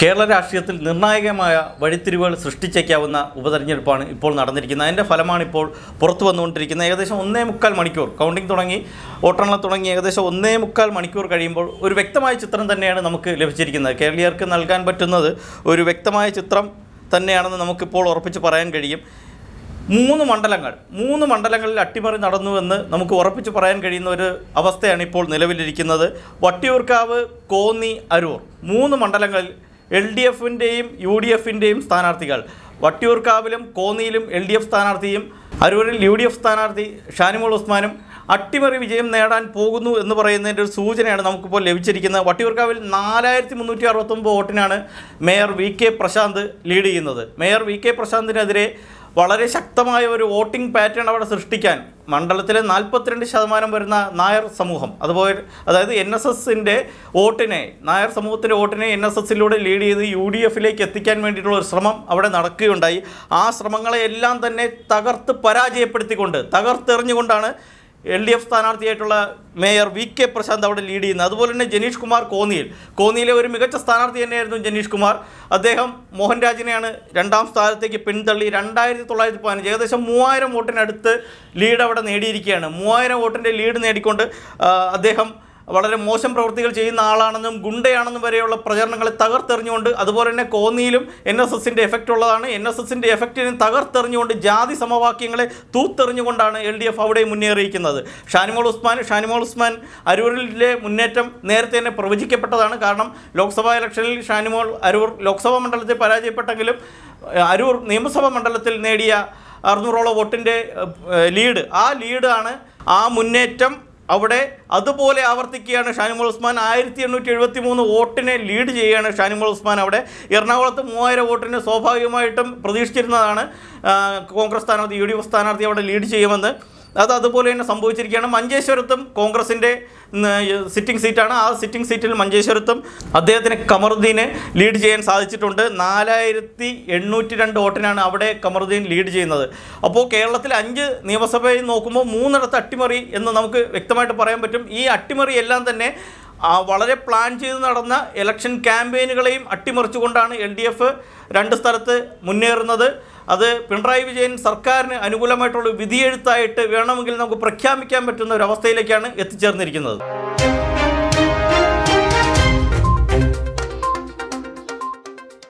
കേരള രാഷ്ട്രീയത്തിൽ നിർണായകമായ വഴിത്തിരിവുകൾ സൃഷ്ടിച്ചേക്കാവുന്ന ഉപതെരഞ്ഞെടുപ്പാണ് ഇപ്പോൾ നടന്നിരിക്കുന്നത് അതിൻ്റെ ഫലമാണ് ഇപ്പോൾ പുറത്തു വന്നുകൊണ്ടിരിക്കുന്നത് ഏകദേശം ഒന്നേ മുക്കാൽ മണിക്കൂർ കൗണ്ടിംഗ് തുടങ്ങി വോട്ടെണ്ണൽ തുടങ്ങി ഏകദേശം ഒന്നേ മുക്കാൽ മണിക്കൂർ കഴിയുമ്പോൾ ഒരു വ്യക്തമായ ചിത്രം തന്നെയാണ് നമുക്ക് ലഭിച്ചിരിക്കുന്നത് കേരളീയർക്ക് നൽകാൻ പറ്റുന്നത് ഒരു വ്യക്തമായ ചിത്രം തന്നെയാണെന്ന് നമുക്കിപ്പോൾ ഉറപ്പിച്ച് പറയാൻ കഴിയും മൂന്ന് മണ്ഡലങ്ങൾ മൂന്ന് മണ്ഡലങ്ങളിൽ അട്ടിമറി നടന്നുവെന്ന് നമുക്ക് ഉറപ്പിച്ച് പറയാൻ കഴിയുന്ന ഒരു അവസ്ഥയാണ് ഇപ്പോൾ നിലവിലിരിക്കുന്നത് വട്ടിയൂർക്കാവ് കോന്നി അരൂർ മൂന്ന് മണ്ഡലങ്ങളിൽ എൽ ഡി എഫിൻ്റെയും യു ഡി എഫിൻ്റെയും സ്ഥാനാർത്ഥികൾ വട്ടിയൂർക്കാവിലും കോന്നിയിലും എൽ ഡി എഫ് സ്ഥാനാർത്ഥിയും അരൂരിൽ യു ഡി എഫ് സ്ഥാനാർത്ഥി ഷാനിമോൾ ഉസ്മാനും അട്ടിമറി വിജയം നേടാൻ പോകുന്നു എന്ന് പറയുന്നതിൻ്റെ ഒരു സൂചനയാണ് നമുക്കിപ്പോൾ ലഭിച്ചിരിക്കുന്നത് വട്ടിയൂർക്കാവിൽ നാലായിരത്തി മുന്നൂറ്റി അറുപത്തൊമ്പത് വോട്ടിനാണ് mayor V K Prashanth lead ചെയ്യുന്നത് മേയർ വി കെ പ്രശാന്തിനെതിരെ വളരെ ശക്തമായ ഒരു വോട്ടിംഗ് പാറ്റേൺ അവിടെ സൃഷ്ടിക്കാൻ മണ്ഡലത്തിലെ നാൽപ്പത്തിരണ്ട് ശതമാനം വരുന്ന നായർ സമൂഹം അതുപോലെ അതായത് എൻ എസ് എസിൻ്റെ വോട്ടിനെ നായർ സമൂഹത്തിൻ്റെ വോട്ടിനെ എൻ എസ് എസിലൂടെ ലീഡ് ചെയ്ത് യു ഡി എഫിലേക്ക് എത്തിക്കാൻ വേണ്ടിയിട്ടുള്ള ഒരു ശ്രമം അവിടെ നടക്കുകയുണ്ടായി ആ ശ്രമങ്ങളെ എല്ലാം തന്നെ തകർത്ത് പരാജയപ്പെടുത്തിക്കൊണ്ട് തകർത്തെറിഞ്ഞുകൊണ്ടാണ് എൽ ഡി എഫ് സ്ഥാനാർത്ഥിയായിട്ടുള്ള മേയർ വി കെ പ്രശാന്ത് അവിടെ ലീഡ് ചെയ്യുന്നത് അതുപോലെ തന്നെ ജനീഷ് കുമാർ കോന്നിയിൽ കോന്നിയിലെ ഒരു മികച്ച സ്ഥാനാർത്ഥി തന്നെയായിരുന്നു ജനീഷ് കുമാർ അദ്ദേഹം മോഹൻരാജിനെയാണ് രണ്ടാം സ്ഥാനത്തേക്ക് പിന്തള്ളി രണ്ടായിരത്തി തൊള്ളായിരത്തി പതിനഞ്ച് ഏകദേശം മൂവായിരം വോട്ടിനടുത്ത് ലീഡ് അവിടെ നേടിയിരിക്കുകയാണ് മൂവായിരം വോട്ടിൻ്റെ ലീഡ് നേടിക്കൊണ്ട് അദ്ദേഹം വളരെ മോശം പ്രവൃത്തികൾ ചെയ്യുന്ന ആളാണെന്നും ഗുണ്ടയാണെന്നും വരെയുള്ള പ്രചരണങ്ങളെ തകർത്തെറിഞ്ഞുകൊണ്ട് അതുപോലെ തന്നെ കോന്നിയിലും എൻ എസ് എസിൻ്റെ എഫക്റ്റ് ഉള്ളതാണ് എൻ എസ് എസിൻ്റെ എഫക്റ്റിനും തകർത്തെറിഞ്ഞുകൊണ്ട് ജാതി സമവാക്യങ്ങളെ തൂത്തെറിഞ്ഞുകൊണ്ടാണ് എൽ ഡി എഫ് അവിടെ മുന്നേറിയിരിക്കുന്നത് ഷാനിമോൾ ഉസ്മാൻ ഷാനിമോൾ ഉസ്മാൻ അരൂരിലെ മുന്നേറ്റം നേരത്തെ തന്നെ പ്രവചിക്കപ്പെട്ടതാണ് കാരണം ലോക്സഭാ ഇലക്ഷനിൽ ഷാനിമോൾ അരൂർ ലോക്സഭാ മണ്ഡലത്തിൽ പരാജയപ്പെട്ടെങ്കിലും അരൂർ നിയമസഭാ മണ്ഡലത്തിൽ നേടിയ അറുന്നൂറോളം വോട്ടിൻ്റെ ലീഡ് ആ ലീഡാണ് ആ മുന്നേറ്റം അവിടെ അതുപോലെ ആവർത്തിക്കുകയാണ് ഷാനിമോൾ ഉസ്മാൻ ആയിരത്തി എണ്ണൂറ്റി എഴുപത്തി മൂന്ന് വോട്ടിനെ ലീഡ് ചെയ്യുകയാണ് ഷാനിമോൾ ഉസ്മാൻ അവിടെ എറണാകുളത്ത് മൂവായിരം വോട്ടിന് സ്വാഭാവികമായിട്ടും പ്രതീക്ഷിച്ചിരുന്നതാണ് കോൺഗ്രസ് സ്ഥാനാർത്ഥി യു ഡി എഫ് സ്ഥാനാർത്ഥി അവിടെ ലീഡ് ചെയ്യുമെന്ന് അത് അതുപോലെ തന്നെ സംഭവിച്ചിരിക്കുകയാണ് മഞ്ചേശ്വരത്തും കോൺഗ്രസിൻ്റെ സിറ്റിംഗ് സീറ്റാണ് ആ സിറ്റിംഗ് സീറ്റിൽ മഞ്ചേശ്വരത്തും അദ്ദേഹത്തിന് കമറുദ്ദീനെ ലീഡ് ചെയ്യാൻ സാധിച്ചിട്ടുണ്ട് നാലായിരത്തി എണ്ണൂറ്റി രണ്ട് വോട്ടിനാണ് അവിടെ കമറുദ്ദീൻ ലീഡ് ചെയ്യുന്നത് അപ്പോൾ കേരളത്തിൽ അഞ്ച് നിയമസഭയിൽ നോക്കുമ്പോൾ മൂന്നിടത്ത് അട്ടിമറി എന്ന് നമുക്ക് വ്യക്തമായിട്ട് പറയാൻ പറ്റും ഈ അട്ടിമറി എല്ലാം തന്നെ ആ വളരെ പ്ലാൻ ചെയ്ത് നടന്ന ഇലക്ഷൻ ക്യാമ്പയിനുകളെയും അട്ടിമറിച്ചുകൊണ്ടാണ് എൽ ഡി എഫ് രണ്ട് സ്ഥലത്ത് മുന്നേറുന്നത് അത് പിണറായി വിജയൻ സർക്കാരിന് അനുകൂലമായിട്ടുള്ള വിധിയെഴുത്തായിട്ട് വേണമെങ്കിൽ നമുക്ക് പ്രഖ്യാപിക്കാൻ പറ്റുന്ന ഒരു അവസ്ഥയിലേക്കാണ് എത്തിച്ചേർന്നിരിക്കുന്നത്